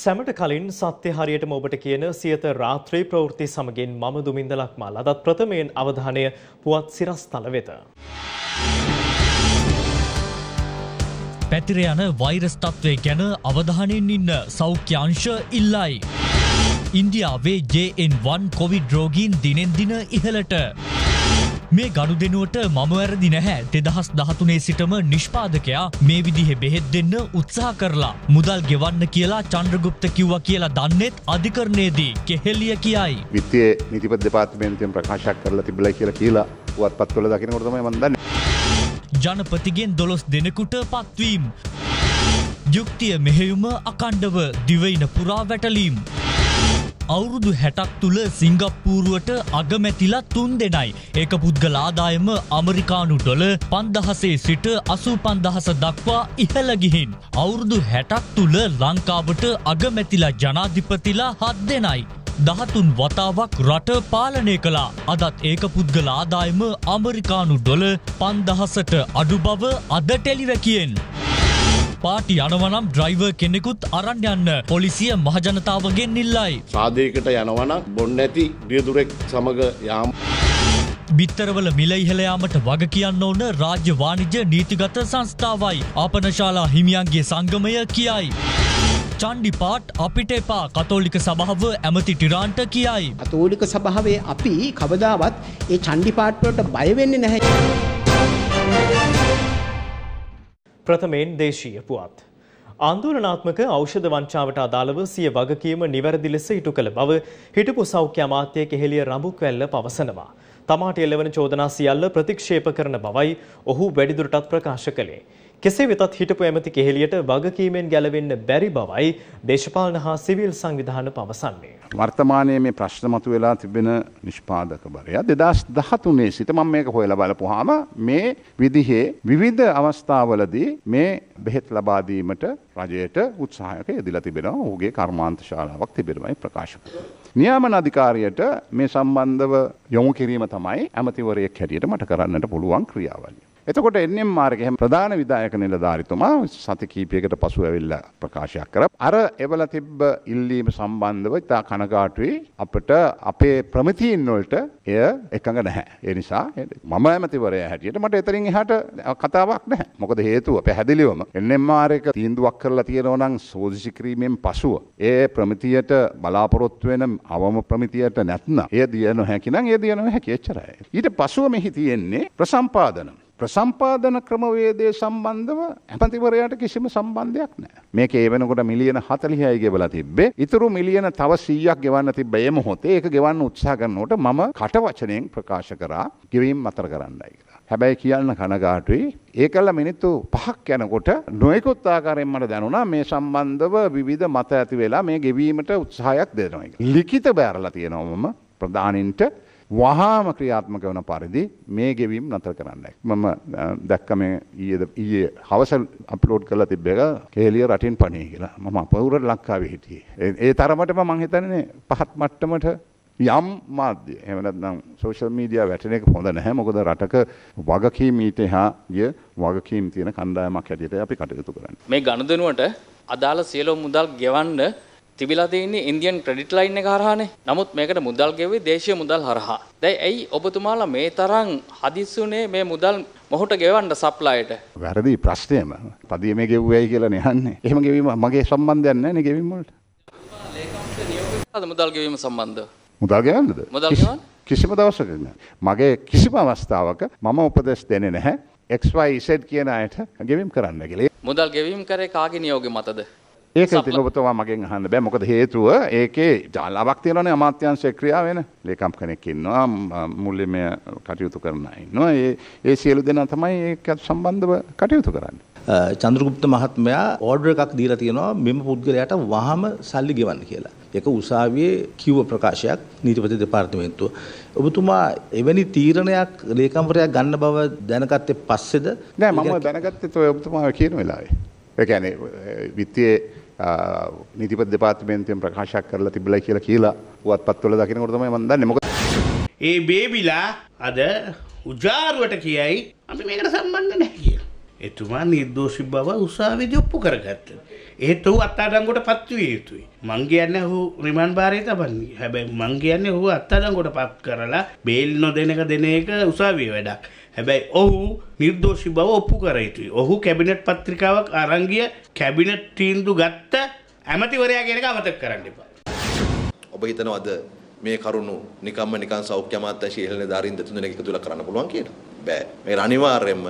සැමට කලින් සත්‍ය හරියටම ඔබට කියන සියත රාත්‍රී ප්‍රවෘත්ති සමගින් මම දුමින්ද ලක්මාල් අදත් ප්‍රථමයෙන් අවධානය පුවත් සිරස්තල වෙත. පැතිර යන වෛරස් තත්ත්වය ගැන අවධානයෙන් ඉන්න සෞඛ්‍යංශ ඉල්ලයි. ඉන්දියාවේ JN1 කොවිඩ් රෝගීන් දිනෙන් දින ඉහළට. මේ ගඩු දෙනුවට මම වැරදි නැහැ දෙදහස් දහතුනේ සිටම නිෂ්පාදකයා මේ විදිහෙ බෙහෙත් දෙන්න උත්සාහ කරලා. මුදල් ගෙවන්න කියලා චන්ද්‍රගුප්ත කිව්වා කියලා දන්නෙත් අධිකරණයේදී කෙහෙල්ලිය කියයි. විත්තියේ නිතිපත් දෙපාර්තමේන්තුවෙන් ප්‍රකාශයක් කරලා තිබිලා කියලා කියලා පුවත්පත්වල දකිනකොට තමයි මම දන්නේ. ජනපතිගෙන් දොළොස් දෙනෙකුට පත්වීම. යුක්තිය මෙහෙයුම අකණ්ඩව දිවයින පුරා වැටලීම්. අවුරුදු හැටක් තුළ සිංගප්පූරුවට අගමැතිලා තුන් දෙනයි. ඒක පුද්ගල ආදායම අමරිකානු ඩොල පන්දහසේ සිට අසූ පන්දහස දක්වා ඉහළගිහින්. අවුරුදු හැටක් තුළ ලංකාවට අගමැතිලා ජනාධිපතිලා හත් දෙනයි. දහතුන් වතාවක් රට පාලනය කළා අදත් ඒක පුද්ගල ආදායම අමරිකානු ඩොල පන්දහසට අඩු බව අද ටෙලිවැකියෙන්. පාටි යනවනම් ඩ්‍රයිවර් කෙනෙකුත් අරන් යන්න පොලිසිය මහජනතාවගෙන් නිල්ලයි. සාදයකට යනවන බොන්න ඇති රියදුරෙක් සමග යාම්. බිත්තරවල මිලයිහලයාමට වග කියන්න ඕන රාජ්‍ය වාණිජ්‍ය නීතිගත සංස්ථාවයි. ආපනශාලා හිමියන්ගේ සංගමය කියයි. චන්ඩි පාට් අපිට එපා කතෝලික සභාව ඇමති ටිරාන්ට කියයි. කතෝලික සභාවේ අපි කවදාවත් ඒ චන්ඩි පාට්වලට බයවෙන්නේ නැහැ. ප්‍රථමයෙන් දේශීය පුවත්. ආන්දෝලනාත්මක ඖෂධ වංචාවට අදාළව සිය වගකීම නිවැරදි ලෙස ඉටු කළ බව හිටපු සෞඛ්‍ය අමාත්‍ය කෙහෙලිය රඹුක්වැල්ල පවසනවා. තමාට එළවන චෝදනා සියල්ල ප්‍රතික්ෂේප කරන බවයි ඔහු වැඩිදුරටත් ප්‍රකාශ කළේ. කෙසේ වෙතත් හිටපු ඇමති කෙහෙලියට වගකීමෙන් ගැලවෙන්න බැරි බවයි දේශපාලන හා සිවිල් සංවිධාන පවසන්නේ. වර්තමානයේ මේ ප්‍රශ්න මතු වෙලා තිබෙන නිෂ්පාදකවරයා දෙදස් දහතුනේ සිට මම මේක හොයල බලපුහාම මේ විදිහේ විවිධ අවස්ථාවලදී මේ බෙහෙත් ලබාදීමට රජයට උත්සාහයක යෙදිලා තිබෙනවා ඔහුගේ කර්මාන්ත ශාලාවක් තිබෙනමයි ප්‍රකාශ. නියාමන අධිකාරියට මේ සම්බන්ධව යොමු කිරීම තමයි ඇමතිවරයෙක් හැටියට මට කරන්නට පුළුවන් ක්‍රියාවලිය. එතකොට එන්නම් මාර්ගයෙන් ප්‍රධාන විදායක නිලධාරිතුමා සති කීපයකට පසු ඇවිල්ලා ප්‍රකාශයක් කර අර එවල තිබ්බ ඉල්ලීම සම්බන්ධව ඉතා කනගාටුයි අපට අපේ ප්‍රමතිීන් වලට එය එකඟ නැහැ. ඒ නිසා මම ඇමතිවරය හැටියට මට එතරින් එහාට කතාවක් නැහැ. මොකද හේතුව පැහැදිලිවම එන්නම් මාර්ගයක තීන්දුවක් කරලා තියෙනවා නම් සෝදිසි කිරීමෙන් පසුව ඒ ප්‍රමිතියට බලාපොරොත්තු වෙන අවම ප්‍රමිතියට නැත්නම් එය දිය නොහැකි නම් එය දිය නොහැකි එච්චරයි. ඊට පසුව මෙහි තියෙන්නේ ප්‍රසම්පාදනම ප්‍රසම්පාදන ක්‍රමවේදය සම්බන්ධව ඇමතිවරයාට කිසිම සම්බන්ධයක් නෑ මේක ඒ වෙනකොට මිලියන හතලිහයි ගෙවලා තිබේ ඉතුරු මිලියන තව සීයක් ගෙවන්න තිබ එම හොතේ ඒක ගෙවන්න උත්සා කරනට මම කටවචනයෙන් ප්‍රකාශ කරා ගෙවීම් අතර කරන්නයි කියලා හැබැයි කියන්න කනගාටුයි ඒකල්ල මිනිත්තු පහක් යනකොට නොයකුත් ආකාරයෙන් මට දැනුණා මේ සම්බන්ධව විවිධ මත ඇති වෙලා මේ ගෙවීමට උත්සාහයක් දෙනවා. ලිඛිත බෑරලා තියෙනවා මම ප්‍රධානින්ට වහාම ක්‍රියාත්මක වන පරිදි මේ ගෙවීම් නතර කරන්නයි. මම දැක්ක මේ ඊයේ ඊයේ හවස අප්ලෝඩ් කරලා තිබ්බ එක කේලිය රටින් පණේ කියලා. මම අපවුරට ලංකාවේ හිටියේ. ඒ තරමටම මම හිතන්නේ පහත් මට්ටමට යම් මාධ්‍ය එහෙම නැත්නම් සෝෂල් මීඩියා වැටෙන එක හොඳ නැහැ. මොකද රටක වගකීම් ඊට එහා ගිය වගකීම් තියෙන කණ්ඩායමක් හැටියට අපි කටයුතු කරන්නේ. මේ ගනුදෙනුවට අදාළ සියලුම මුදල් ගෙවන්න තිබිලා තියෙන්නේ ඉන්දියන් ක්‍රෙඩිට් ලයින් එක හරහානේ. නමුත් මේකට මුදල් ගෙවුවේ දේශීය මුදල් හරහා. දැන් ඇයි ඔබතුමාලා මේ තරම් හදිස්සුනේ මේ මුදල් මොහොට ගෙවන්න සප්ලයිට? වැරදි ප්‍රශ්නයම. පදියමේ ගෙව්වයි කියලා නෑන්නේ. එහෙම ගෙවීම මගේ සම්බන්ධයක් නෑනේ ගෙවීම වලට. මුදල් ගෙවීම සම්බන්ධව. මුදල් ගෙවන්නද? මුදල් ගෙවන්න? කිසිම දවසක නෑ. මගේ කිසිම අවස්ථාවක මම උපදෙස් දෙන්නේ නැහැ. XYZ කියන අයට ගෙවීම් කරන්න කියලා. මුදල් ගෙවීම් කරේ කාගේ නියෝගේ මතද? ඒක ඉතින් ඔබතුමා මගෙන් අහන්න බෑ මොකද හේතුව ඒකේ ජාලාවක් තියෙනවානේ අමාත්‍යංශය ක්‍රියා වෙන ලේකම් කෙනෙක් ඉන්නවා මුල්‍යමය කටයුතු කරන අය ඉන්නවා ඒ ඒ සියලු දෙනා තමයි ඒකත් සම්බන්ධව කටයුතු කරන්නේ චන්ද්‍රගුප්ත මහත්මයා ඕඩර් එකක් දීලා තියෙනවා මෙම පුද්ගලයාට වහම සල්ලි ගෙවන්න කියලා. ඒක උසාවියේ කිව්ව ප්‍රකාශයක් නීතිපති දෙපාර්තමේන්තුව. ඔබතුමා එවැනි තීරණයක් ලේකම්වරයා ගන්න බව දැනගත්තේ පස්සේද? නෑ මම දැනගත්තේ ඔය ඔබතුමා කියන වෙලාවේ. ඒ කියන්නේ විත්තියේ නිතිප දෙපාත්මේන්තයෙන් ප්‍රකාශක් කරලා තිබල කියලා කියලා පුවත් පත්වල දකිනකොටම මන්ද නෙමක ඒ බේබිලා අද උජාරුවට කියයි අපි මේකට සම්බන්ධ නැහැ කියලා. එතුමා නිර්දෝෂි බව උසාවිදි ඔප්පු කරගත්ත. ඒත් ඔහු අත්අඩංගුවට පත්විය යුතුයි. මං කියන්නේ ඔහු රිමාන්ඩ් භාරයේ තබන්නේ. හැබැයි මං කියන්නේ ඔහු අත්අඩංගුවට පත් කරලා බේල් නොදෙන එක දෙන එක උසාවියේ වැඩක්. හැබැයි ඔහු නිර්දෝෂි බව ඔප්පු කර යුතුයි. ඔහු කැබිනට් පත්‍රිකාවක් අරන් ගිය කැබිනට් තීන්දුව ගත්ත ඇමතිවරයා කියන එක අමතක කරන්න එපා. ඔබ හිතනවද මේ කරුණු නිකම්ම නිකන් සෞඛ්‍ය අමාත්‍යංශය ඉහළ නිලධාරීන් දෙතුනෙක් එකතු වෙලා කරන්න පුළුවන් කියලා. බෑ. මේක අනිවාර්යයෙන්ම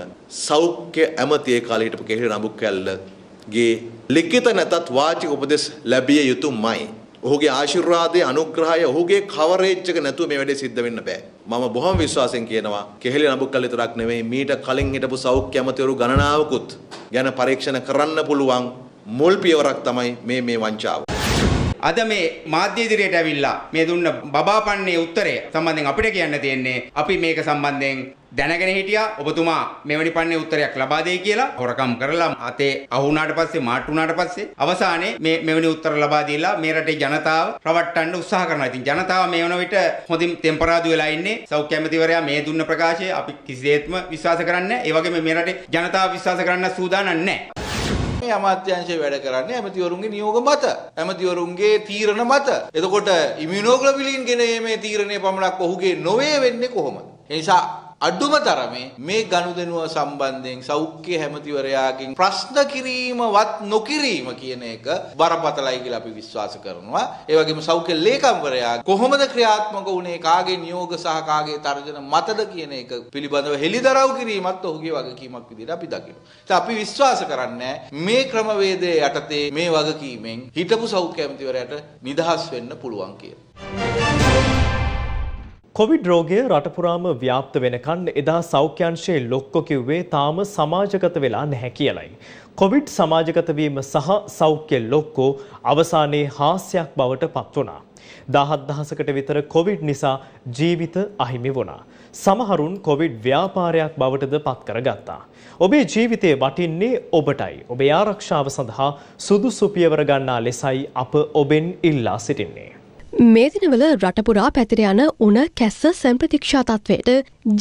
සෞඛ්‍ය ඇමති ඒ කාලේ හිටපු කෙහෙළ නඹුක් කැල්ලගේ ලිඛිත නැතත් වාචික උපදෙස් ලැබිය යුතුමයි. ඔහුගේ ආශිර්වාදය අනුග්‍රහය ඔහුගේ කවරේජ් එක නැතුව මේ වැඩේ සිද්ධ වෙන්න බෑ. මම බොහොම විශ්වාසයෙන් කියනවා කෙහෙලි නබුක්කල් විතරක් නෙමෙයි මීට කලින් හිටපු සෞඛ්‍ය අමතිවරු ගණනාවකුත් ගැන පරීක්ෂණ කරන්න පුළුවන් මුල් පියවරක් තමයි මේ මේ වංචාව. අද මේ මාධ්‍ය ඉදිරියට ඇවිල්ලා මේ දුන්න බබාපන්නේ උත්තරය සම්බන්ධයෙන් අපිට කියන්න තියෙන්නේ අපි මේක සම්බන්ධයෙන් දැනගෙන හිටියා ඔබතුමා මෙවැනි පන්නේ උත්තරයක් ලබා දෙයි කියලා හොරකම් කරලා අතේ අහුණාට පස්සේ මාට් වුණාට පස්සේ අවසානයේ මේ මෙවැනි උත්තර ලබා දීලා මේ රටේ ජනතාව රවට්ටන්න උත්සාහ කරනවා. ඉතින් ජනතාව මේ වන විට හොඳින් tempaරාදු වෙලා ඉන්නේ. සෞඛ්‍ය ඇමතිවරයා මේ දුන්න ප්‍රකාශය අපි කිසිසේත්ම විශ්වාස කරන්නේ නැහැ. ඒ වගේම මේ රටේ ජනතාව විශ්වාස කරන්න සූදානම් නැහැ. කරන්නේ අමාත්‍යාංශයේ වැඩ කරන්නේ ඇමතිවරුන්ගේ නියෝග මත ඇමතිවරුන්ගේ තීරණ මත එතකොට ඉමියුනෝග්ලොබිලින් ගෙන මේ තීරණය පමණක් ඔහුගේ නොවේ වෙන්නේ කොහොමද ඒ නිසා අඩුම තරමේ මේ ගනුදෙනුව සම්බන්ධයෙන් සෞඛ්‍ය හැමතිවරයාගෙන් ප්‍රශ්න කිරීමවත් නොකිරීම කියන එක බරපතලයි කියලා අපි විශ්වාස කරනවා. ඒ වගේම සෞඛ්‍ය ලේකම්වරයා කොහොමද ක්‍රියාත්මක වුණේ කාගේ නියෝග සහ කාගේ තර්ජන මතද කියන එක පිළිබඳව හෙළිදරව් කිරීමත් ඔහුගේ වගකීමක් විදිහට අපි දකිනවා. ඉතින් අපි විශ්වාස කරන්නේ මේ ක්‍රමවේදයේ යටතේ මේ වගකීමෙන් හිටපු සෞඛ්‍ය ඇමතිවරයාට නිදහස් වෙන්න පුළුවන් කියලා. කොවිඩ් රෝගය රටපුරාම ව්‍යාප්ත වෙනකන් එදා සෞඛ්‍යංශයේ ලොක්කො කිව්වේ තාම සමාජගත වෙලා නැහැ කියලයි. කොවිඩ් සමාජගත වීම සහ සෞඛ්‍ය ලොක්කෝ අවසානයේ හාස්‍යයක් බවට පත් වුණා. දහත් දහසකට විතර කොවිඩ් නිසා ජීවිත අහිමි වුණා. සමහරුන් කොවිඩ් ව්‍යාපාරයක් බවටද පත් කරගත්තා. ඔබේ ජීවිතය වටින්නේ ඔබටයි. ඔබේ ආරක්ෂාව සඳහා සුදුසු පියවර ගන්නා ලෙසයි අප ඔබෙන් ඉල්ලා සිටින්නේ. මේ දිනවල රටපුරා පැතිර යන උන කැස්ස සම්ප්‍රතික්ෂා තත්වයට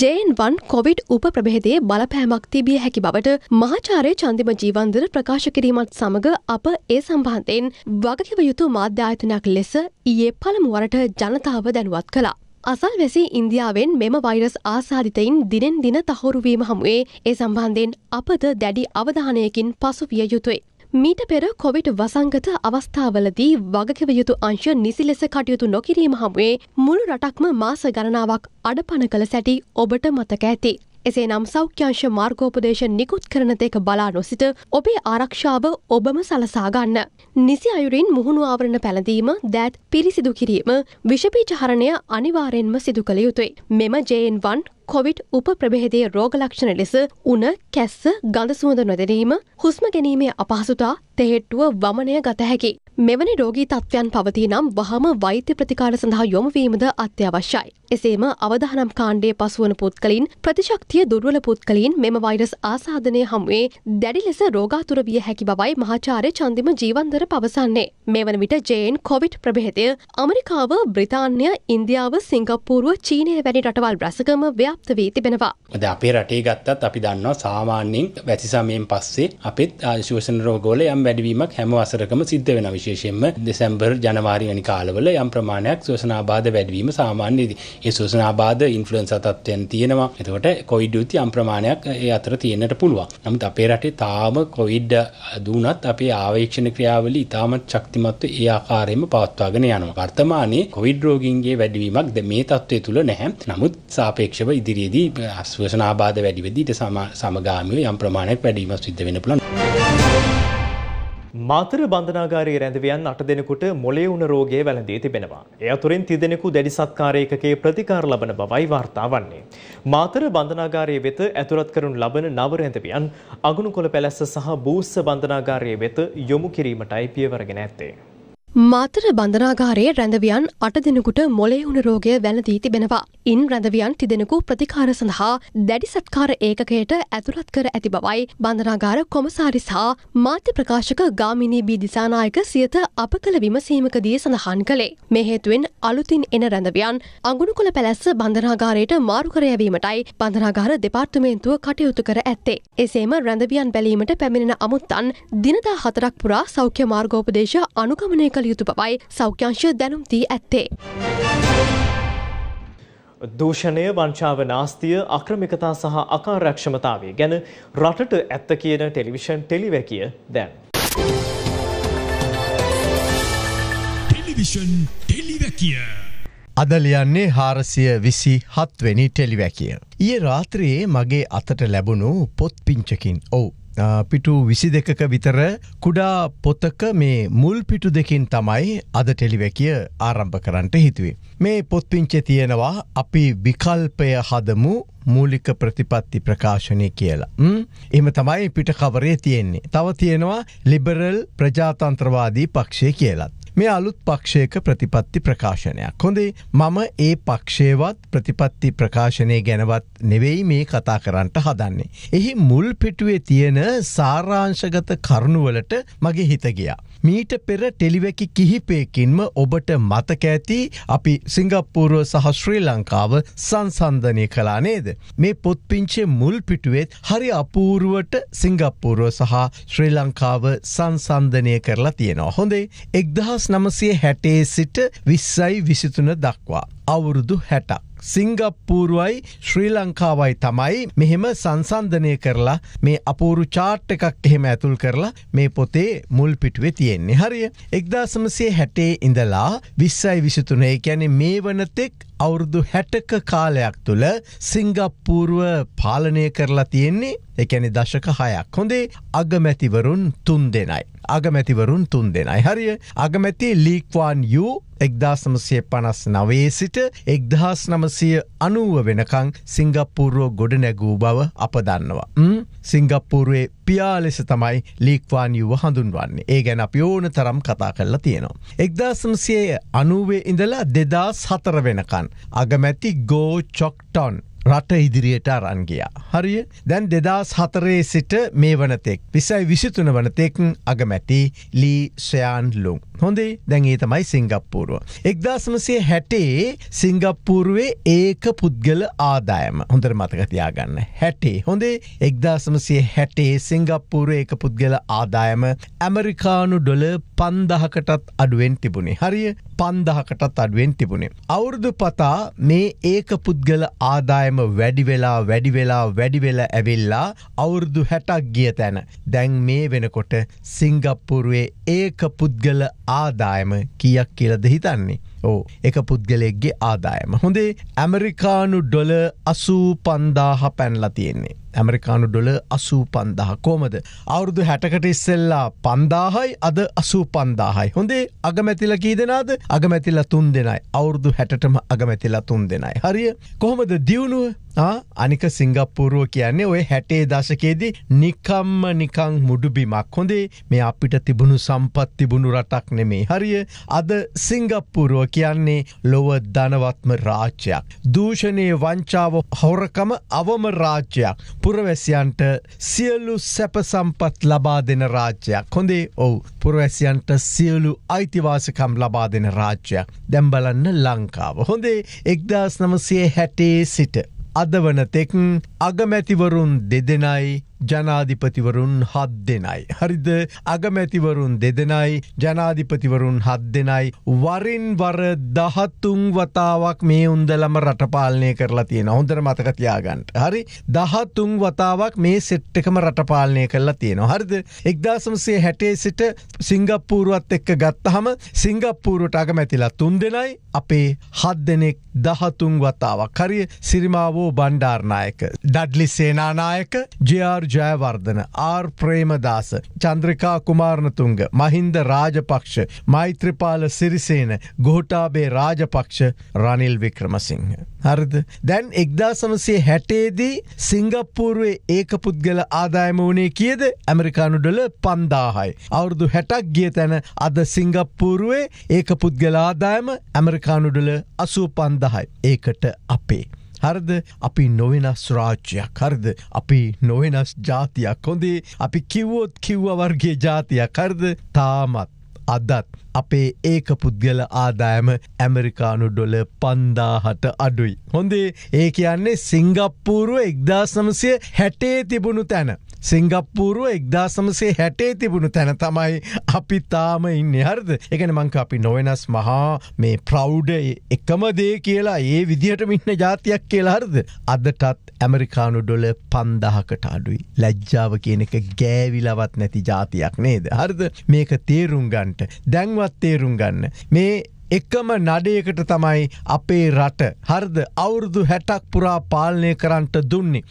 ජේන්1 කොවිඩ් උපප්‍රභේදයේ බලපෑමක් තිබිය හැකි බවට මහාචාර්ය චන්දිම ජීවන්දර ප්‍රකාශ කිරීමත් සමග අප ඒ සම්බන්ධයෙන් වගකිව යුතු මාධ්‍ය ආයතනයක් ලෙස ඊයේ පළමු වරට ජනතාව දැනුවත් කළා. අසල්වැසි ඉන්දියාවෙන් මෙම වෛරස් ආසාධිතයින් දිනෙන් දින තහවුරුවීම හමුවේ ඒ සම්බන්ධයෙන් අපද දැඩි අවධානයකින් පසුවිය යුතුයි. මීට පෙර කොවිට් වසංගත අවස්ථාවලදී වගකිව යුතු අංශ නිසි ලෙස කටයුතු නොකිරීම හමුවේ මුළු රටක්ම මාස ගණනාවක් අඩපන කළ සැටි ඔබට මතක ඇති. එසේ නම් සෞඛ්‍යංශ මාර්ගෝපදේශ නිකුත් කරන දෙක බලා නොසිට ඔබේ ආරක්ෂාව ඔබම සලසාගන්න. නිසි අයුරින් මුහුණු ආවරණ පැළඳීම දෑත් පිරිසිදු කිරීම විෂපීචහරණය අනිවාරෙන්ම සිදු කළ යුතුයි. මෙම ජයෙන් වන් කොවිට් උප ප්‍රභේදය රෝගලක්ෂණ ලෙස උන කැස්ස ගඳ සුවඳ නොදැනීම හුස්ම ගැනීමේ අපහසුතා තෙහෙට්ටුව වමනය ගත හැකි. මෙවැනි රෝගී තත්ත්වයන් පවතිී නම් වහම වෛත්‍ය ප්‍රතිකාර සඳහා යොමවීමද අත්‍යවශ්‍යයි. එසේම අවධානම් කාණ්ඩේ පසුවන පුද්ගලින් ප්‍රතිශක්තිය දුර්වල පුද්ගලින් මෙම වෛරස් ආසාධනය හමුවේ දැඩි ලෙස රෝගාතුර විය හැකි බවයි මහාචාරය චන්දිම ජීවන්දර පවසන්නේ. මේ වන විට ජයෙන් කොවිට් ප්‍රභේතය අමරිකාව බ්‍රතාන්‍ය ඉන්දියාව සිංගප්පූරුව චීනය වැනි රටවල් බ්‍රසකම ව්‍යප්ත වී තිබෙනවා. ද අපේ රටේ ගත්තත් අපි දන්නවා සාමාන්‍යෙන් වැසි සමයෙන් පස්සේ අපිත් ආශෝෂණ රෝගෝල යම් වැඩිවීමක් හැම වසරකම සිද්ධ වෙන විශේෂයෙන්ම දෙසැම්බර් ජනවාරි වැනි කාලවල යම් ප්‍රමාණයක් සෝසනාබාධ වැඩිවීම සාමාන්‍යයි. ඒ සෝසනාබාධ ඉන්ෆ්ලුවෙන්සා තත්ත්වයන් තියෙනවා. එතකොට කොවිඩ් යුති යම් ප්‍රමාණයක් ඒ අතර තියෙන්නට පුළුවන්. නමුත් අපේ රටේ තාම කොවිඩ් දුණත් අපේ ආවේක්ෂණ ක්‍රියාවලිය ඉතාමත් ශක්තිමත්ව ඒ ආකාරයෙන්ම පවත්වාගෙන යනවා. වර්තමානයේ කොවිඩ් රෝගීන්ගේ වැඩිවීමක් මේ තත්ත්වය තුළ නැහැ. නමුත් සාපේක්ෂව ඉදිරියේදී සෝසනාබාධ වැඩි වෙදී ඊට සමගාමීව යම් ප්‍රමාණයක් වැඩිවීමක් සිද්ධ වෙන්න පුළුවන්. මාතර බන්ධනාගාරයේ රැඳවියන් අට දෙනෙකුට මොළේ උණ රෝගය වැළඳී තිබෙනවා. ඒ අතුරින් තිදෙනෙකු දැඩි සත්කාර ඒකකයේ ප්‍රතිකාර ලබන බවයි වාර්තා වන්නේ. මාතර බන්ධනාගාරයේ වෙත ඇතුළත් කරනු ලබන නව රැඳවියන් අගුණකොළ පැලැස්ස සහ බූස්ස බන්ධනාගාරයේ වෙත යොමු කිරීමටයි පියවර ගෙන ඇත්තේ. මාතර බන්ධනාගාරයේ රැඳවියන් අට දෙනෙකුට මොලේ වුණ රෝගය වැළඳී තිබෙනවා. ඉන් රැඳවියන් තිදෙනෙකු ප්‍රතිකාර සඳහා දැඩි සත්කාර ඒකකයට ඇතුළත් කර ඇති බවයි බන්ධනාගාර කොමසාරි සහ මාධ්‍ය ප්‍රකාශක ගාමිණී බී දිසානායක සියත අප කළ විමසීමකදී සඳහන් කළේ. මේ හේතුවෙන් අලුතින් එන රැඳවියන් අඟුණුකොළ පැලැස්ස බන්ධනාගාරයට මාරු කර යැවීමටයි බන්ධනාගාර දෙපාර්තමේන්තුව කටයුතු කර ඇත්තේ. එසේම රැඳවියන් බැලීමට පැමිණෙන අමුත්තන් දිනදා හතරක් පුරා සෞඛ්‍ය මාර්ගෝපදේශ අනුගමනය කළ කළ යුතු බවයි සෞඛ්‍යංශය දැනුම් දී ඇත්තේ. දූෂණය වංචාව නාස්තිය අක්‍රමිකතා සහ අකාරක්ෂමතාවය ගැන රටට ඇත්ත කියන ටෙලිවිෂන් ටෙලිවැකිය දැන්. ටෙලිවිෂන් ටෙලිවැකිය. අදලියන්නේ හාරසිය විසි හත්වැනි ටෙලිවැකිය. ඊය රාත්‍රයේ මගේ අතට ලැබුණු පොත් පිංචකින් ඔවු පිටු විසි දෙකක විතර කුඩා පොතක මේ මුල් පිටු දෙකින් තමයි අද ටෙලිවැකිය ආරම්භ කරන්නට හිතුවේ. මේ පොත්පිංච තියෙනවා අපි විකල්පය හදමු මූලික ප්‍රතිපත්ති ප්‍රකාශනය කියලා. එම තමයි පිට කවරේ තියෙන්නේ. තව තියෙනවා ලිබරල් ප්‍රජාතන්ත්‍රවාදී පක්ෂය කියලත්. මේ අලුත් පක්ෂයක ප්‍රතිපත්ති ප්‍රකාශනයක්. හොඳේ මම ඒ පක්ෂේවත් ප්‍රතිපත්ති ප්‍රකාශනය ගැනවත් නෙවෙයි මේ කතා කරන්නට හදන්නේ. එහි මුල් පිටුවේ තියෙන සාරාංශගත කරුණුවලට මගේ හිත ගියා. මීට පෙර ටෙලිවැකි කිහිපයකින්ම ඔබට මතක ඇති අපි සිංගප්පූරුව සහ ශ්‍රී ලංකාව සංසන්ධනය කලා නේද. මේ පොත්පිංචේ මුල් පිටුවෙත් හරි අපූරුවට සිංගප්පූරුව සහ ශ්‍රී ලංකාව සංසන්ධනය කරලා තියෙනවා. හොඳේ එක්දහස් නමසේ හැටේ සිට විස්සයි විසිතුන දක්වා. අවුරුදු හැටක්. සිංගප්පූරුවයි ශ්‍රී ලංකාවයි තමයි මෙහෙම සංසන්ධනය කරලා මේ අපූරු චාට් එකක් එහෙම ඇතුල් කරලා මේ පොතේ මුල් පිටුවේ තියෙන්නේ හරිය. එක්දාසමසේ හැටේ ඉඳලා විස්සයි විසිතුනේ ගැන මේ වනතෙක් අවුරුදු හැටක කාලයක් තුළ සිංගප්පූරුව පාලනය කරලා තියෙන්නේ එකැනි දශක හයක් හොඳේ අගමැතිවරුන් තුන් දෙනයි. අගමැතිවරුන් තුන් දෙනයි. හරිය අගමැති ලීක්වාන් යූ එක්දාසමසය පනස් නවේ සිට එක්දහස් නමසය අනුව වෙනකං සිංගප්පූරුව ගොඩ නැගූ බව අප දන්නවා. සිංගප්පූරුවේ පියාලෙස තමයි ලීක්වානියුව හඳුන්වන්නේ ඒ ගැන අප ඕන තරම් කතා කරලා තියෙනවා. එක්දාසමසයේ අනුවේ ඉඳලා දෙදස් හතර වෙනකන් අගමැති ගෝ චොක්ටොන් රට ඉදිරියට අරන්ගයා. හරිය දැන් දෙදස් හතරේ සිට මේ වනතෙක් විසයි විසිතුන වනතෙකන් අගමැති ලී ස්වයාන් ලුම්. හොඳේ දැන් ඒ තමයි සිංගප්පූරුව. එක්දස්මසේ හැටේ සිංගප්පූරුවේ ඒක පුද්ගල ආදායම හොඳර මතකතියාගන්න. හැටේ හොඳේ එක්දස්මසේ හැටේ සිංගප්පූරුව ඒක පුද්ගල ආදායම ඇමරිකානු ඩොල පන්දහකටත් අඩුවෙන් තිබුණේ. හරිය පන්දහකටත් අඩුවෙන් තිබුණේ. අවුරුදු පතා මේ ඒක පුද්ගල ආදායම එහෙම වැඩිවෙලා වැඩිවෙලා වැඩිවෙල ඇවිල්ලා අවුරුදු හැටක් ගිය තැන. දැන් මේ වෙනකොට සිංගප්පුරුවේ ඒක පුද්ගල ආදායම කියක් කියලද හිතන්නේ. ඕ එක පුද්ගලෙක්ගේ ආදායම. හොඳේ ඇමරිකානු ඩොල අසූ පන්දාහ පැන්ලා තියෙන්නේ. ඇමරිකානු ඩොල අසූ පන්දාහ කෝමද. අවුරුදු හැටකට ඉස්සෙල්ලා පන්දාහයි අද අසූ පන්දාහයි. හොඳේ අගමැතිල කී දෙෙනද අගමැතිල තුන් දෙෙනයි. අවුරුදු හැටම අගමැතිල තුන් දෙෙනයි. හරිය කොහොමද දියුණුව අනික සිංගප්පුරුව කියන්නේ ඔය හැටේ දශකයේදී නිකම්ම නිකං මුඩුබිමක් හොඳේ මේ අපිට තිබුණු සම්පත් තිබුණු රටක් නෙමේ හරිය අද සිංගප්පුරුව කියන්නේ ලොව ධනවත්ම රාජ්‍යයක්. දූෂණයේ වංචාව හොරකම අවම රාජ්‍යයක්. පුරවැසියන්ට සියලු සැපසම්පත් ලබා දෙන රාජ්‍යයක් හොඳේ ඔවු පුරවැසියන්ට සියලු අයිතිවාසකම් ලබා දෙන රාජ්‍යයක් දැම්බලන්න ලංකාව හොඳේ එක්දස් නමසේ හැටේ සිට අද වනතෙක් අගමැතිවරුන් දෙදෙනයි ජනාධිපතිවරුන් හත් දෙනයි. හරිද අගමැතිවරුන් දෙදෙනයි ජනාධිපතිවරුන් හත් දෙනයි. වරින් වර දහත්තුන් වතාවක් මේ උන්දලම රටපාලනය කරලා තියෙන හොඳර මතකතියාගන්ට. හරි දහත්තුන් වතාවක් මේ සෙට්ටකම රටපාලනය කරලා තියෙන. හරිද එක්දාසමසේ හැටේ සිට සිංගප්පූරුවත් එක්ක ගත්තහම සිංගප්පූරුට අගමැතිලා තුන් දෙනයි අපේ හත් දෙනෙක් දහතුන් වතාවක් හරිය සිරිමාවෝ බණ්ඩාර්නායක. ඩඩ්ලි සේනානායක ජයාර් ජයවර්ධන ආර් ප්‍රේමදාස චන්ද්‍රිකා කුමාරණතුන්ග මහින්ද රාජපක්ෂ මෛත්‍රපාල සිරිසේන ගෝටාබේ රාජපක්ෂ රනිල් වික්‍රමසිංහ. හරිද දැන් එක්දාසමසේ හැටේදී සිංගප්පූරුවේ ඒක පුද්ගල ආදායම වනේ කියද ඇමරිකානුඩල පන්දාහයි. අවුරුදු හැටක් ගිය තැන අද සිංගප්පූරුවේ ඒක පුද්ගලාදායම ඇමරිකානුඩල අසූ පන්දහයි ඒකට අපේ. හරද අපි නොවෙනස් රාජ්‍යයක් හරද අපි නොවෙනස් ජාතියක් හොඳේ අපි කිව්වොත් කිව්වවර්ගේ ජාතියක් හරද තාමත් අදත් අපේ ඒක පුද්ගල ආදායම ඇමරිකානු ඩොල පන්දාහට අඩුයි. හොඳේ ඒ කියන්නේ සිංගප්පූරුව එක්දාසමසය හැටේ තිබුණු තැන. සිංගප්පූරුව එක්දාසමසේ හැටේ තිබුණු තැන තමයි අපි තාම ඉන්න හරද එකන මංක අපි නොවෙනස් මහා මේ ප්‍රෞ්ඩ එකම දේ කියලා ඒ විදිහට මින්න ජාතියක් කියලාර්ද අදටත් ඇමරිකානු ඩොල පන්දහකට අඩුයි ලැජ්ජාව කියන එක ගෑවිලවත් නැති ජාතියක් නේද හරද මේක තේරුම් ගන්ට දැන්වත් තේරුම් ගන්න මේ එකම නඩයකට තමයි අපේ රට හර්ද අවුරුදු හැටක් පුරා පාලනය කරන්නට දුන්නේ.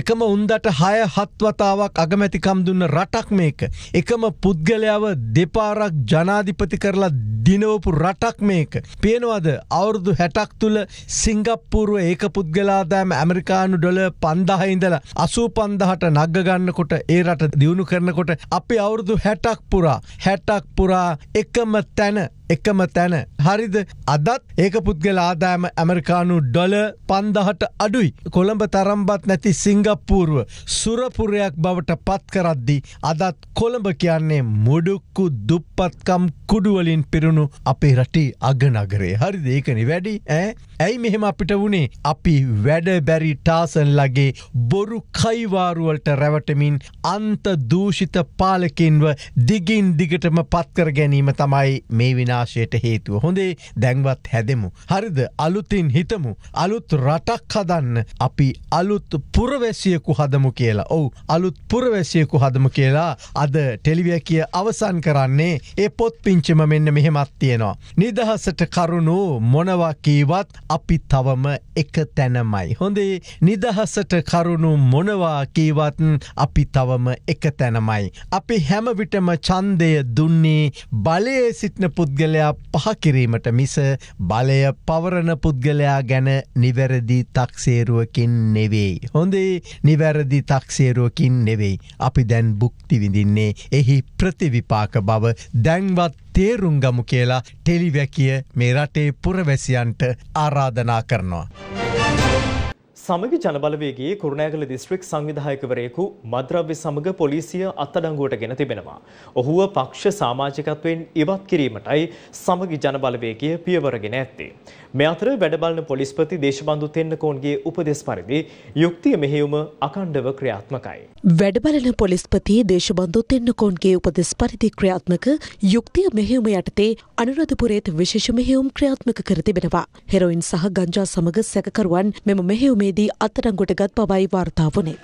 එකම උන්දට හය හත්වතාවක් අගමැතිකම් දුන්න රටක් මේක. එකම පුද්ගලයාව දෙපාරක් ජනාධිපති කරලා දිනවපු රටක් මේක. පේනවද අවුරුදු හැටක් තුළ සිංගප්පුරුව ඒක පුද්ගලාදෑම ඇමරිකානු ඩොල පන්දාහයිඉඳල අසූ පන්දහට නගගන්නකොට ඒ රට දියුණු කරනකොට අපි අවුරුදු හැටක් පුරා හැටක් පුරා එකම තැන එකම තැන. හරිද අදත් ඒක පුද්ගල ආදායම ඇමරිකානු ඩොල පන්දහට අඩුයි. කොළඹ තරම්බත් නැති සිංගප්පූරුව සුරපුරයක් බවට පත්කරද්දි. අදත් කොළඹ කියන්නේ මුඩුක්කු දුප්පත්කම් කුඩුවලින් පිරුණු අපේ රටි අගනගරේ හරි දේකන වැඩි ඇ? ඇයි මෙහෙම අපිට වුණේ අපි වැඩ බැරි ටාසන් ලගේ බොරු කයිවාරුවලට රැවටමින් අන්ත දූෂිත පාලකින්ව දිගින් දිගටම පත්කර ගැනීම තමයි මේ විනා විනාශයට හේතුව. හොඳේ දැන්වත් හැදෙමු. හරිද අලුතින් හිතමු. අලුත් රටක් හදන්න අපි අලුත් පුරවැසියකු හදමු කියලා. ඔවු අලුත් පුරවැසියකු හදමු කියලා අද ටෙලිවිය කිය අවසන් කරන්නේ ඒ පොත් පිංචිම මෙන්න මෙහෙමත් තියෙනවා. නිදහසට කරුණු මොනවකීවත් අපි තවම එක තැනමයි. හොඳේ නිදහසට කරුණු මොනවාකීවත් අපි තවම එක තැනමයි. අපි හැමවිටම චන්දය දුන්නේ බලය සිටින පුද්ගල පුද්ගලයා පහකිරීමට මිස බලය පවරණ පුද්ගලයා ගැන නිවැරදි තක්සේරුවකින් නෙවෙයි. හොඳේ නිවැරදි තක්සේරුවකින් නෙවෙයි. අපි දැන් බුක්තිවිඳින්නේ එහි ප්‍රතිවිපාක බව දැන්වත් තේරුංගමු කියලා ටෙලිවැකිය මේ රටේ පුරවැසියන්ට ආරාධනා කරනවා. සමගි ජනබලවේගේ කුරුණෑගල දිස්ත්‍රික් සංවිධායකවරයෙකු මද්‍රව්‍ය සමග පොලිසිය අත්අඩංගුවට ගෙන තිබෙනවා. ඔහුව පක්ෂ සමාජිකත්වයෙන් ඉවත් කිරීමටයි සමගි ජනබලවේගය පියවරගෙන ඇත්තේ. මේ අතර වැඩබලන පොලිස්පති දේශබන්දු තෙන්නකෝන්ගේ උපදෙස් පරිදි යුක්තිය මෙහෙයුම අකණ්ඩව ක්‍රියාත්මකයි. වැඩබලන පොලිස්පති දේශබන්දු තෙන්නකෝන්ගේ උපදෙස් පරිදි ක්‍රියාත්මක යුක්තිය මෙහෙයුම යටතේ අනුරධපුරේත් විශේෂ මෙහෙයුම් ක්‍රියාත්මක කර තිබෙනවා. හෙරොයින් සහ ගංජා සමග සැකකරුවන් මෙම මෙහෙයුමේ ක්‍රමවේදී අත්අඩංගුවට ගත් බවයි වාර්තා වුණේ.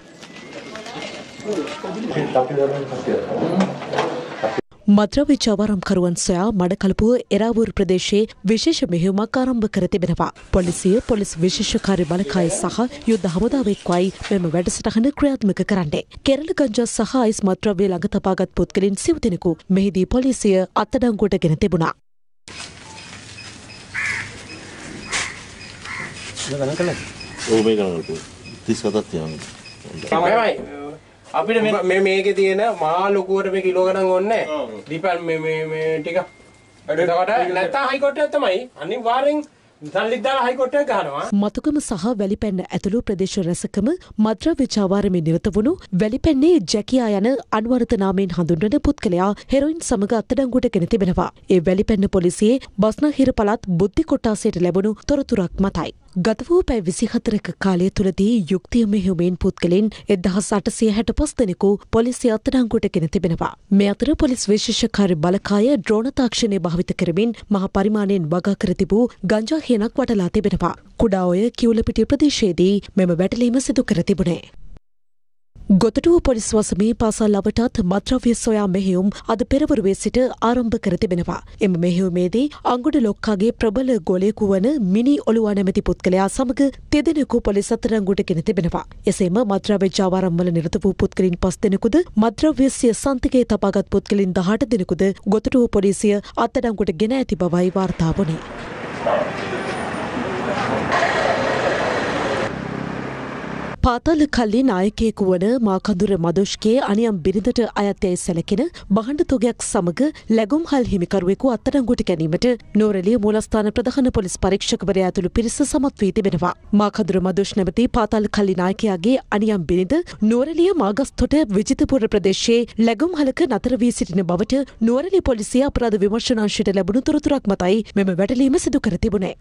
මද්‍රවි චවරම්කරුවන් සොයා මඩකලපුව එරාවූර් ප්‍රදේශයේ විශේෂ මෙහෙමක් ආරම්භ කර තිබෙනවා. පොලිසිය පොලිස් විශේෂකාරි බලකාය සහ යුද්ධ හමුදාවෙක්වයි මෙම වැඩසටහන ක්‍රියාත්මක කරන්නේ. කෙරළ ගංජා සහ අයිස් මද්‍රව්‍ය ළඟ තබාගත් පුද්ගලින් සිව් දෙනෙකු මෙහිදී පොලිසිය අත්අඩංගුවට ගෙන තිබුණා. ගණන් කළාද? ඔව් මේක නේද 37ක් තියෙනවා තමයි අපිට මේ මේකේ තියෙන මහා ලොකුවට මේ කිලෝ ගණන් ඕනේ දීපල් මේ මේ මේ ටික එතකොට නැත්තම් හයිකෝට් එක තමයි අනිවාර්යෙන් මතුකම සහ වැලිපැන්න ඇතුළු ප්‍රදේශ රැසකම මද්‍රව්‍ය චාවාරමි නිරත වුණු වැලිපැන්නේ ජැකියා යන අන්වර්තනාමයෙන් හඳුන්වන පුද්ගලයා හෙරොයින් සමග අත්තඩංගුවට ගෙන තිබෙනවා. ඒ වැලිපැන්න පොලිසියේ බස්නහිර පළත් බුද්ධි කොට්ටාසයට ලැබුණු තොරතුරක් මතයි. ගත වූ පැ විසිහතරක කාලය තුළදී යුක්තිය මෙහෙමෙන් පුද්ගලින් එදහස් අටසය හැට පස් දෙනෙකු පොලිසි අත්තඩංගුවට ගෙන තිබෙනවා. මේ අතර පොලිස් විශේෂකාරි බලකාය ද්‍රෝණතාක්ෂණය භාවිත කරමින් මහ පරිමාණයෙන් වගා කර තිබූ ගංජා හේනක් වටලා තිබෙනවා. කුඩා ඔය කිවුලපිටි ප්‍රදේශයේදී මෙම වැටලීම සිදු කර තිබුණේ. ගොතටුව පොලිස්වා සමී පාසල් ලවටත් මත්‍රව්‍ය සොයා මෙහෙයුම් අද පෙරවරුවේ සිට ආරම්භ කර තිබෙනවා. එම මෙහෙවුමේදී අංගුඩ ලොක්කාගේ ප්‍රබල ගොලයෙකු වන මිනි ඔළුවා නැමැති පුද්ගලයා සමග තෙදෙනෙකු පොලිස් අතරංගුටගෙන තිබෙනවා. එසේම මත්‍රව්‍ය ජාවාරම්වල නිරත වූ පුද්ගලින් පස් දෙනෙකුද මත්‍රව්‍යසිය සන්තිකයේ තබාගත් පුද්ගලින් දහට දෙනෙකුද ගොතටුව පොලිසිය අත්අඩංගුට ගෙන ඇති බවයි වාර්තා වුණේ. පාතාල කල්ලි නායකයෙකු වන මාකදුර මදොෂ්ගේ අනියම් බිරිඳට අයත්තැයි සැලකෙන බහණ්ඩ තොගයක් සමග ලැගුම් හල් හිමිකරුවෙකු අත්තරංගුට ගැනීමට නෝරලිය මූලස්ථාන ප්‍රධාන පොලිස් පරීක්ෂකවරයා ඇතුළු පිරිස සමත් වී තිබෙනවා. මාකදුර මදොෂ් නැමති පාතාල කල්ලි නායකයාගේ අනියම් බිරිඳ නෝරලිය මාගස්තොට විජිතපුර ප්‍රදේශයේ ලැගුම් හලක නතර වී සිටින බවට නෝරලි පොලිසිය අපරාධ විමර්ශනාංශයට ලැබුණු තොරතුරක් මතයි මෙම වැටලීම සිදු කර තිබුණේ.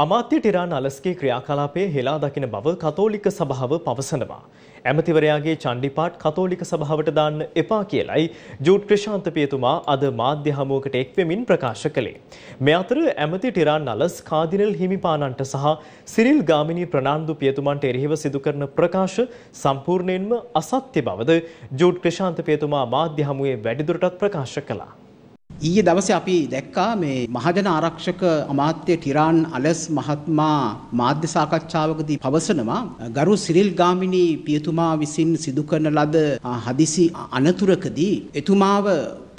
අමාත්‍ය ටිරාන් අලස්ගේ ක්‍රියාකලාපය හෙලා දකින බව කතෝලික සභාව පවසනවා. ඇමතිවරයාගේ චණ්ඩිපාට් කතෝලික සභාවට දාන්න එපා කියලයි ජූට් ක්‍රෂාන්ත පියතුමා අද මාධ්‍ය හමුවකට එක්වෙමින් ප්‍රකාශ කළේ. මෙ අතර ඇමති ටිරාන් අලස් කාදිනල් හිමිපාණන්ට සහ සිරිල් ගාමිණී ප්‍රනාන්දු පියතුමන්ට එරෙහිව සිදුකරන ප්‍රකාශ සම්පූර්ණයෙන්ම අසත්‍ය බවද ජූට් ක්‍රෂාන්ත පියතුමා මාධ්‍ය හමුවේ වැඩිදුරටත් ප්‍රකාශ කළා. ඊයේ දවසේ අපි දැක්කා මේ මහජන ආරක්ෂක අමාත්‍ය ටිරාන් අලස් මහත්මයා මාධ්‍ය සාකච්ඡාවකදී පවසනවා ගරු සිරිල් ගාමිණී පියතුමා විසින් සිදු කරන ලද හදිසි අනතුරකදී එතුමාව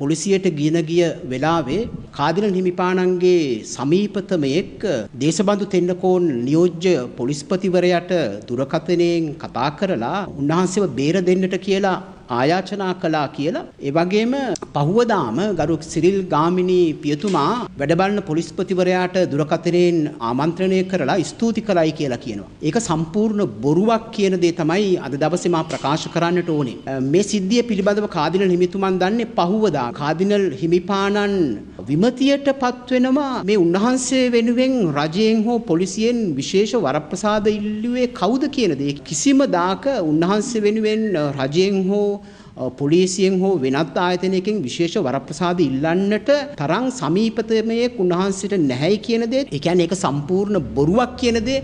පොලිසියට ගියන ගිය වෙලාවේ කාදිල හිමිපාණන්ගේ සමීපතමයෙක් දේශබන්දු තෙන්නකෝන් නියෝජ්‍ය පොලිස්පතිවරයාට දුරකථනයෙන් කතා කරලා උන්වහන්සේව බේර දෙන්නට කියලා ආයාචනා කළා කියලා ඒ වගේම පහුවදාම ගරු සිරිල් ගාමිණී පියතුමා වැඩබලන පොලිස්පතිවරයාට දුරකථනයෙන් ආමන්ත්‍රණය කරලා ස්තුති කළයි කියලා කියනවා. ඒක සම්පූර්ණ බොරුවක් කියන දේ තමයි අද දවසේ මා ප්‍රකාශ කරන්නට ඕනේ. මේ සිද්ධිය පිළිබඳව කාදිනල් හිමිතුමන් දන්නේ පහුවදා කාදිනල් හිමිපාණන් විමතියටපත් වෙනවා මේ උන්වහන්සේ වෙනුවෙන් රජයෙන් හෝ පොලිසියෙන් විශේෂ වරප්‍රසාද ඉල්ලුවේ කවුද කියන දේ කිසිම දාක උන්වහන්සේ වෙනුවෙන් රජයෙන් හෝ පොලිසියෙන් හෝ වෙනත් ආයතනයකින් විශේෂ වරප්‍රසාද ඉල්ලන්නට තරම් සමීපතමයේ උන්වහන්සේට නැහැයි කියන දේ, ඒ කියන්නේ ඒක සම්පූර්ණ බොරුවක් කියන දේ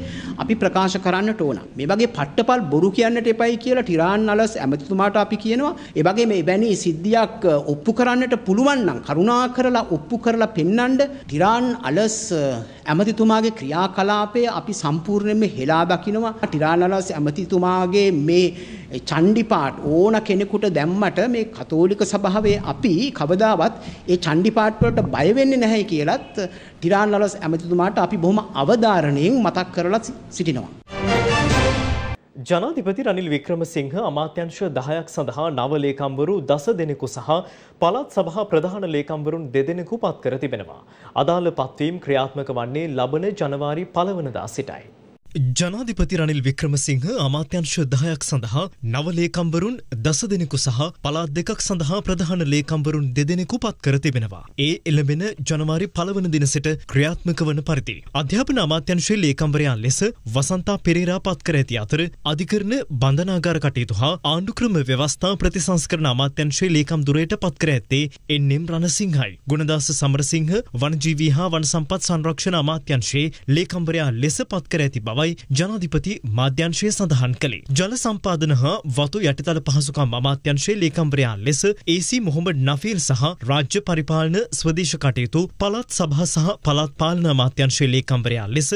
අපි ප්‍රකාශ කරන්නට ඕන. මේ වගේ පට්ටපල් බොරු කියන්නට එපයි කියලා ටිරාන් නලස් ඇමතිතුමාට අපි කියනවා. ඒ වගේ මේ වැනි සිද්ධියක් ඔප්පු කරන්නට පුළුවන් නම් කරුණා කරලා ඔප්පු කරලා පෙන්වන්න ටිරාන් අලස් ඇමතිතුමාගේ ක්‍රියාකලාපය අපි සම්පූර්ණයෙන්ම හෙලා දකිනවා. ටිරානලස් ඇමතිතුමාගේ මේ චණ්ඩිපාට් ඕන කෙනෙකුට දැම්මට මේ කතෝලික සභාවේ අපි කවදාවත් ඒ චණ්ඩිපාට් වලට බය වෙන්නේ නැහැ කියලත් ටිරානලස් ඇමතිතුමාට අපි බොහොම අවධාරණයෙන් මතක් කරලා සිටිනවා. ජනාධිපති රනිල් වික්‍රමසිංහ අමාත්‍යංශ දහයක් සඳහා නව ලේකම්වරු දස දෙනෙකු සහ පළත් සභහා ප්‍රධාන ලේකම්වරුන් දෙදෙනෙකු පත් කර තිබෙනවා. අදාළ පත්වීම් ක්‍රියාත්මක වන්නේ ලබන ජනවාරි පලවනදා සිටයි. ජනාධිපති රනිල් වික්‍රමසිංහ අමාත්‍යංශ දහයක් සඳහා නවලේකම්වරුන් දස දෙනෙකු සහ පලාත් දෙකක් සඳහා ප්‍රධාන ලේකම්වරුන් දෙදෙනෙකු පත් කර තිබෙනවා. ඒ එළඹෙන ජනවාරි පළවන දින සිට ක්‍රියාත්මක වන පරිදි. අධ්‍යාපන අමාත්‍යංශයේ ලේකම්වරයන් ලෙස වසන්තා පෙරේරා පත් කර ඇති අතර අධිකරණ බන්ධනාගාර කටයුතු හා ආණ්ඩුක්‍රම ව්‍යවස්ථා ප්‍රතිසංස්කරණ අමාත්‍යංශයේ ලේකම් දුරයට පත් කර ඇත්තේ එන්.එම්. රණසිංහයි. ගුණදාස සමරසිංහ වනජීවී හා වනසම්පත් සංරක්ෂණ අමාත්‍යංශයේ ලේකම්වරයා ලෙස පත් කර ඇති බවයි බවයි ජනාධිපති මාධ්‍යංශය සඳහන් කළේ. ජල සම්පාදන හා වතු යටිතල පහසුකම් අමාත්‍යංශයේ ලේකම්වරයා ලෙස ඒසී මොහොමඩ් නෆීල් සහ රාජ්‍ය පරිපාලන ස්වදේශ කටයුතු පළාත් සභා සහ පළාත් පාලන අමාත්‍යංශයේ ලේකම්වරයා ලෙස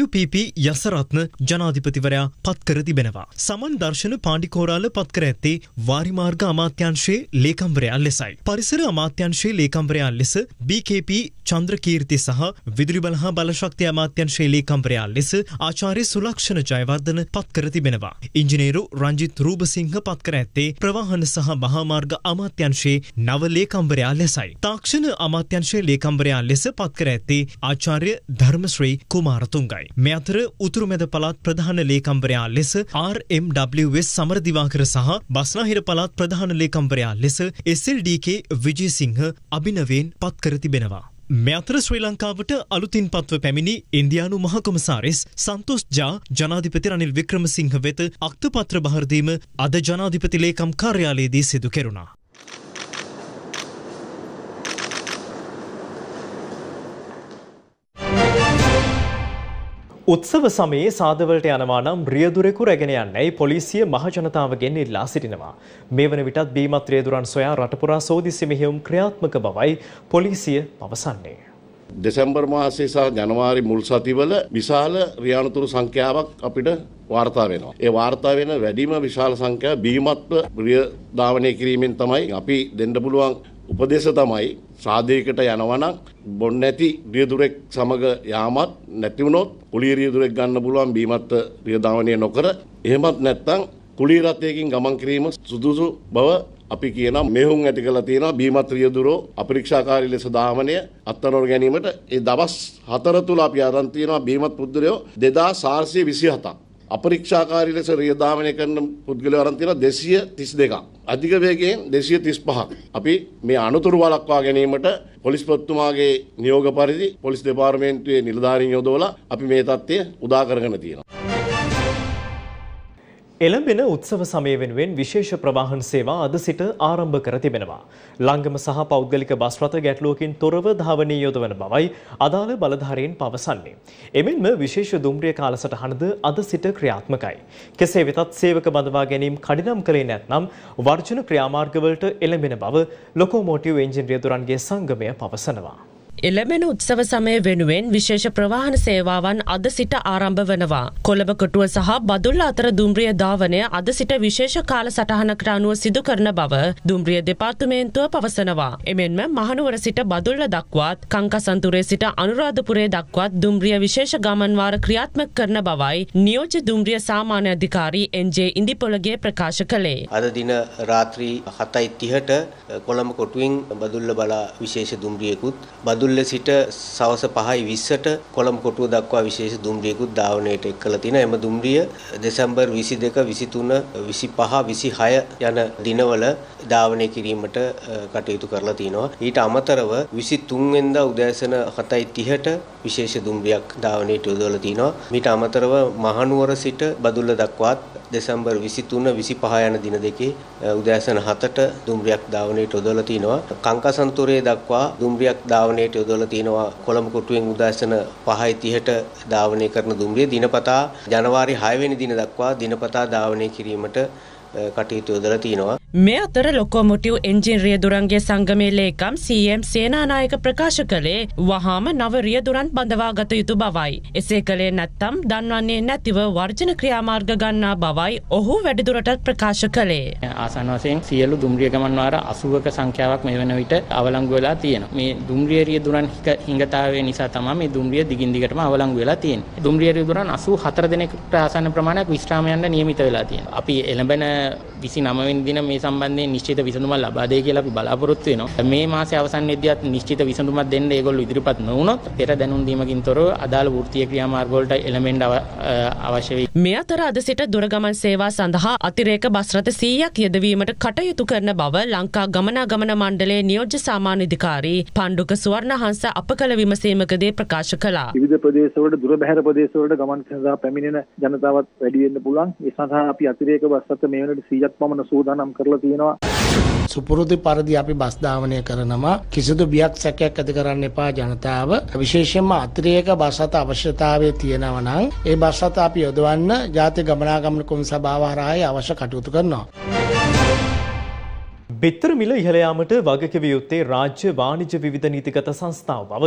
WPP යසරත්න ජනාධිපතිවරයා පත්කර තිබෙනවා. සමන් දර්ශන පාණ්ඩිකෝරාල පත්කර ඇත්තේ වාරිමාර්ග අමාත්‍යංශයේ ලේකම්වරයා ලෙසයි. පරිසර අමාත්‍යංශයේ ලේකම්වරයා ලෙස BKP චන්ද්‍රකීර්ති සහ විදුලි බල හා බලශක්තිය අමාත්‍යංශයේ ලේකම්වරයා ලෙස ආචාර්ය ආචාර්ය සුලක්ෂණ ජයවර්ධන පත්කර තිබෙනවා. ඉංජිනේරු රංජිත් රූපසිංහ පත්කර ඇත්තේ ප්‍රවාහන සහ මහාමාර්ග අමාත්‍යංශයේ නව ලේකම්වරයා ලෙසයි. තාක්ෂණ අමාත්‍යංශයේ ලේකම්වරයා ලෙස පත්කර ඇත්තේ ආචාර්ය ධර්මශ්‍රී කුමාරතුංගයි. මේ අතර උතුරුමැද පළාත් ප්‍රධාන ලේකම්වරයා ලෙස RMWS සමරදිවාකර සහ බස්නාහිර පළාත් ප්‍රධාන ලේකම්වරයා ලෙස SLDK විජේසිංහ අභිනවයෙන් පත්කර තිබෙනවා. මෙතර ශ්‍රී ලංකාවට අලුතින් පත්ව පැමිණි ඉන්දයානු මහකොමසාරෙස් සන්තෝස් ජා ජනාධිපති රනිල් වික්‍රමසිංහ වෙත අක්තපත්‍ර භාරදීම අද ජනාධිපති ලේකම් කාර්යාලයේදී සිදු කෙරුණා. උත්සව සමයේ සාධවලට යනවා නම් රියදුරෙකු රැගෙන යන්නයි පොලිසිය මහජනතාවගෙන් ඉල්ලා සිටිනවා. මේ වන විටත් බීමත් රියදුරන් සොයා රටපුරා සෝදිසි මෙහෙයුම් ක්‍රියාත්මක බවයි පොලිසිය පවසන්නේ. දෙසැම්බර් මාසේ සහ ජනවාරි මුල් සතිවල විශාල රියානතුරු සංඛ්‍යාවක් අපිට වාර්තා වෙනවා. ඒ වාර්තා වෙන වැඩිම විශාල සංඛ්‍යාව බීමත්ව රිය ධාවනය කිරීමෙන් තමයි අපි දෙන්න පුළුවන් උපදේශ තමයි සාදයකට යනවනම් බොන්න නැති රියදුරෙක් සමග යාමත් නැතිවුණොත් කුලිය රියදුරෙක් ගන්න පුළුවන් බීමත් රියධාවනය නොකර එහෙමත් නැත්තම් කුලිය රථයකින් ගමන් කිරීම සුදුසු බව අපි කියන මෙහුම් ඇති කළා තියෙනවා බීමත් රියදුරෝ අපරීක්ෂාකාරී ලෙස ධාවනය අත්නොර ගැනීමට ඒ දවස් හතර තුල අපි ආරම්භ තියෙනවා බීමත් පුද්දරයෝ 2427ක් අපරීක්ෂාකාරී ලෙස රියධාවනය කරන පුද්ගලවරන් තියෙනවා 232ක්. අධික වේගයෙන් 235ක්. අපි මේ අනුතුරු වළක්වා ගැනීමට පොලිස්පතිතුමාගේ නියෝග පරිදි පොලිස් දෙපාර්තමේන්තුවේ නිලධාරීන් යොදවලා අපි මේ தත්ත්වය උදා කරගෙන තියෙනවා. එළඹෙන උත්සව සමය වෙනුවෙන් විශේෂ ප්‍රවාහන සේවා අද සිට ආරම්භ කර තිබෙනවා. ලංගම සහ පෞද්ගලික බස් රථ ගැටලුවකින් තොරව ධාවනී යොදවන බවයි අදාළ බලධාරීන් පවසන්නේ. එමෙන්ම විශේෂ දුම්රිය කාලසටහනද අද සිට ක්‍රියාත්මකයි. කෙසේ වෙතත් සේවක බඳවා ගැනීම කඩිනම් කළේ නැත්නම් වර්ජන ක්‍රියාමාර්ගවලට එළඹෙන බව ලොකෝමෝටිව් එන්ජින් රියදුරන්ගේ සංගමය පවසනවා. එළමෙන උත්සව සමය වෙනුවෙන් විශේෂ ප්‍රවාහන සේවාවන් අද සිට ආරම්භ වනවා. කොළඹ කොටුව සහ බදුල්ල අතර දුම්රිය ධාවනය අද සිට විශේෂ කාල සටහනකට අනුව සිදු කරන බව දුම්රිය දෙපාර්තමේන්තුව පවසනවා. එමෙන්ම මහනුවර සිට බදුල්ල දක්වාත් කංකසන්තුරේ සිට අනුරාධපුරේ දක්වාත් දුම්රිය විශේෂ ගමන්වාර ක්‍රියාත්මක කරන බවයි නියෝජ දුම්රිය සාමාන්‍ය අධිකාරී එන්ජේ ඉන්දිපොළගේ ප්‍රකාශ කළේ. අද දින රාත්‍රී 7:30ට කොළඹ කොටුවෙන් බදුල්ල බලා විශේෂ දුම්රියකුත් බදුල්ල මදුල්ල සිට සවස 5:20ට කොළඹ කොටුව දක්වා විශේෂ දුම්රියකුත් ධාවනයට එක් කළ තින එම දුම්රිය දෙසැම්බර් 22, 23, 25, 26 යන දිනවල ධාවනය කිරීමට කටයුතු කරලා තිනවා. ඊට අමතරව 23 වෙනිදා උදෑසන 7:30ට විශේෂ දුම්රියක් ධාවනයට යොදවලා තිනවා. ඊට අමතරව මහනුවර සිට බදුල්ල දක්වාත් දෙසැම්බර් 23 25 යන දින දෙකේ උදෑසන 7ට දුම්රියක් ධාවනයට යොදවලා තිනවා. කංකසන්තුරේ දක්වා දුම්රියක් ධාවනයට යොදවලා තිනවා. කොළඹ කොටුවෙන් උදෑසන 5:30ට ධාවනය කරන දුම්රිය දිනපතා ජනවාරි 6 වෙනි දින දක්වා දිනපතා ධාවනය කිරීමට කටයුතු යොදලා තිනවා. මේ අතර ලොකෝමොටිව් එන්ජින් රියදුරන්ගේ සංගමේ ලේකම් සම් සේනානායක ප්‍රකාශ කළේ වහාම නව රියදුරන් බඳවා ගත යුතු බවයි. එසේ කළේ නැත්තම් දන්වන්නේ නැතිව වර්ජන ක්‍රියාමාර්ග ගන්නා බවයි ඔහු වැඩිදුරටත් ප්‍රකාශ කළේ. ආසන් වශයෙන් සියලු දුම්රිය ගමන්වාර 80ක සංඛ්‍යාවක් මේ වෙන විට අවලංගු වෙලා තියෙනවා. මේ දුම්රිය රියදුරන් හිඟතාවය නිසා තමයි මේ දුම්රිය දිගින් දිගටම අවලංගු වෙලා තියෙන්නේ. දුම්රිය රියදුරන් 84 දෙනෙකුට ආසන්න ප්‍රමාණයක් විශ්‍රාම යන්න නියමිත වෙලා තියෙනවා. අපි එළඹෙන 29 වෙනි දින මේ සම්බන්ධයෙන් නිශ්චිත විසඳුමක් ලබා දෙයි කියලා අපි බලාපොරොත්තු වෙනවා. මේ මාසේ අවසන් වෙද්දීත් නිශ්චිත විසඳුමක් දෙන්න ඒගොල්ලෝ ඉදිරිපත් නොවුනොත් පෙර දැනුම් දීමකින් තොරව අදාළ වෘත්තීය ක්‍රියාමාර්ග වලට එළඹෙන්න අවශ්‍ය වෙයි. මේ අතර අද සිට දුරගමන් සේවා සඳහා අතිරේක බස් රථ 100ක් යෙදවීමට කටයුතු කරන බව ලංකා ගමනාගමන මණ්ඩලයේ නියෝජ්‍ය සාමාන්‍යාධිකාරී පණ්ඩුක සුවර්ණහංස අප කළ විමසීමකදී ප්‍රකාශ කළා. විවිධ ප්‍රදේශවලට දුර බැහැර ප්‍රදේශවලට ගමන් සඳහා පැමිණෙන ජනතාවත් වැඩි වෙන්න පුළුවන්. ඒ සඳහා අපි අතිරේක බස් රථ මේ වෙන අවධානයට 100ක් පමණ සූදානම් කරලා තියෙනවා. සුපුරුදු පරිදි අපි බස් ධාවනය කරනවා කිසිදු බියක් සැකයක් ඇති කරන්න එපා ජනතාව විශේෂයෙන්ම අතිරේක බස් රථ අවශ්‍යතාවය තියෙනවා නම් ඒ බස් රථ අපි යොදවන්න ජාතික ගමනාගමන කොමිස සභාව හරහායි අවශ්‍ය කටයුතු කරනවා. බිත්තර මිල ඉහළ යාමට වගකිව යුත්තේ රාජ්‍ය වාණිජ විවිධ නීතිගත සංස්ථාව බව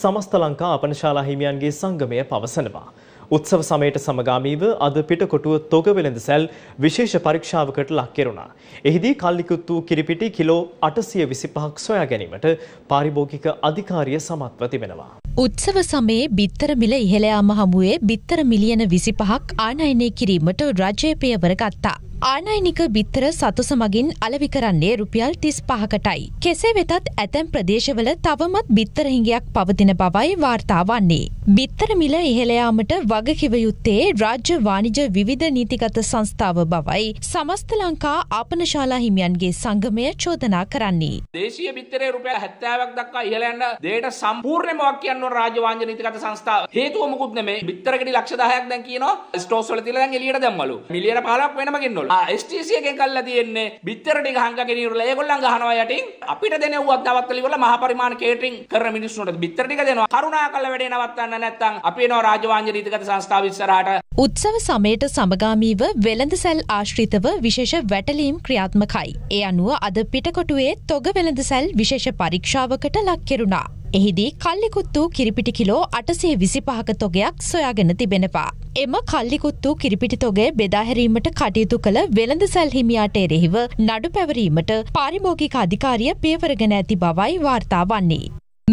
සමස්ත ලංකා අපනශාලා හිමියන්ගේ සංගමය පවසනවා. උත්සව සමයට සමගාමීව අද පිටකොටුව තොගවෙළඳ සැල් විශේෂ පරීක්ෂාවකට ලක් කෙරුණා. එහිදී කල්ලිකුත්තු කිරිපිටි කිලෝ 825ක් සොයා ගැනීමට පාරිභෝගික අධිකාරිය සමත්ව තිබෙනවා. උත්සව සමයේ බිත්තර මිල ඉහළ යාම හමුවේ බිත්තර මිලියන 25ක් ආනයනය කිරීමට රජය පියවර ගත්තා. ආනයිනික බිත්තර සතුස මගින් අලවි කරන්නේ රුපියල් තිස් පහකටයි. කෙසේ වෙතත් ඇතැම් ප්‍රදේශවල තවමත් බිත්තරහිංගයක් පවතින බවයි වාර්තා වන්නේ. බිත්තර මිල ඉහළයාමට වගකිවයුත්තේ රාජ්‍ය වානිජ විධ නීතිගත සංස්ථාව බවයි සමස්ත ලංකා ආපනශාලා හිමියන්ගේ සංගමය චෝදනා කරන්නේ. දේශය බිත්තරේ රුපියල් හැත්තාවක් දක්වා ඉහළයන්න දේට සම්පූර්ණමක් කියන්න රාජවාන්ජ නීතිගත සංස්ථාව හේතුවමකුත් නෙමේ බිත්තරකට ලක්ෂදාහයක් දැන් කියනවා ස්ටෝස්වල තිල දැන් එලියට දැම්මලු මිලියන පහලක් වෙනම ගෙන්නවලු. ස්ටසියක කල්ල තියෙන්නේ බිත්තරටි හංගගෙන ඉවරලා ඒගොල්ලන් ගහනවා යටින් අපිට දෙනව්වත් දවස්වල ඉවරලා මහා ප්‍රමාණ කේටරින් කරන මිනිස්සුන්ට බිත්තර ටික දෙනවා කරුණා කළ වැඩේ නවත්තන්න නැත්නම් අපි එනවා රාජවාංජ රීතිගත සංස්ථාව ඉස්සරහට උත්සව සමයට සමගාමීව වෙළඳ සැල් ආශ්‍රිතව විශේෂ වැටලීම් ක්‍රියාත්මකයි. ඒ අනුව අද පිටකොටුවේ තොග වෙළඳ සැල් විශේෂ පරීක්ෂාවකට ලක් කෙරුණා. එහිදී කල්ලිකුත්තු කිරිපිටි කිලෝ අටසේ විසි පහක තොගයක් සොයාගෙන තිබෙනවා. එම කල්ලිකුත්තු කිරිපිටි තොගේ බෙදාහැරීමට කටයුතු කළ වෙළඳ සැල්හිමියාට එරෙහිව නඩු පැවරීමට පාරිභෝගික අධිකාරිය පියවරගෙන ඇති බවයි වාර්තා වන්නේ.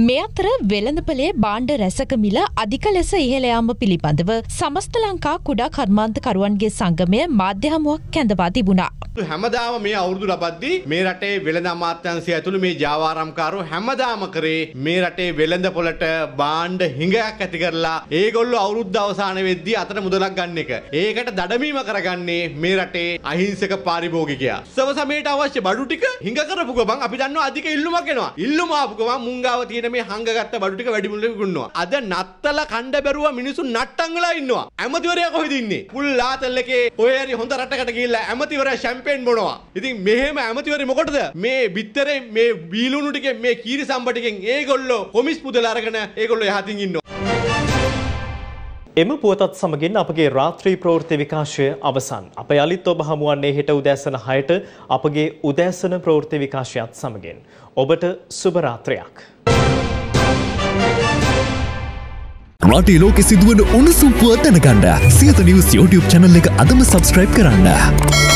මේ අතර වෙළඳපලේ බාණ්ඩ රැසක මිල අධික ලෙස ඉහළ යාම පිළිබඳව සමස්ත ලංකා කුඩා කර්මාන්තකරුවන්ගේ සංගමය මාධ්‍ය හමුවක් කැඳවා තිබුණා. හැමදාම මේ අවුරුදු ලබද්දී මේ රටේ වෙළඳ අමාත්‍යංශය ඇතුළු මේ ජාවාරම්කාරෝ හැමදාම කරේ මේ රටේ වෙළඳ පොළට බාණ්ඩ හිඟයක් ඇති කරලා ඒගොල්ලෝ අවුරුද්ද අවසාන වෙද්දී අතට මුදලක් ගන්න එක. ඒකට දඩමීම කරගන්නේ මේ රටේ අහිංසක පාරිභෝගිකයා. සව සමයට අවශ්‍ය බඩු ටික හිඟ කරපු ගමන් අපි දන්නවා අධික ඉල්ලුමක් එනවා. ඉල්ලුම ආපු ගමන් මුංගාව තියෙන හරියට මේ හංගගත්ත බඩු ටික වැඩි මුලට ගුන්නවා. අද නත්තල කණ්ඩ බැරුව මිනිස්සු නට්ටන් වෙලා ඉන්නවා. ඇමතිවරයා කොහෙද ඉන්නේ? ෆුල් ආතල් එකේ ඔය හරි හොඳ රටකට ගිහිල්ලා ඇමතිවරයා ෂැම්පේන් බොනවා. ඉතින් මෙහෙම ඇමතිවරේ මොකටද? මේ බිත්තරේ මේ බීලුණු ටිකෙන් මේ කීරි සම්බ ටිකෙන් ඒගොල්ලෝ කොමිස් පුදලා අරගෙන ඒගොල්ලෝ යහතින් ඉන්නවා. එම පුවතත් සමගින් අපගේ රාත්‍රී ප්‍රවෘත්ති විකාශය අවසන්. අප යළිත් ඔබ හමුවන්නේ හෙට උදෑසන 6ට අපගේ උදෑසන ප්‍රවෘත්ති විකාශයත් සමගින්. ඔබට සුබ රාත්‍රියක්. රටේ ලෝකෙ සිදුවන උණුසුම් පුවත් දැනගන්න සියත නිවුස් YouTube channel එක අදම subscribe කරන්න.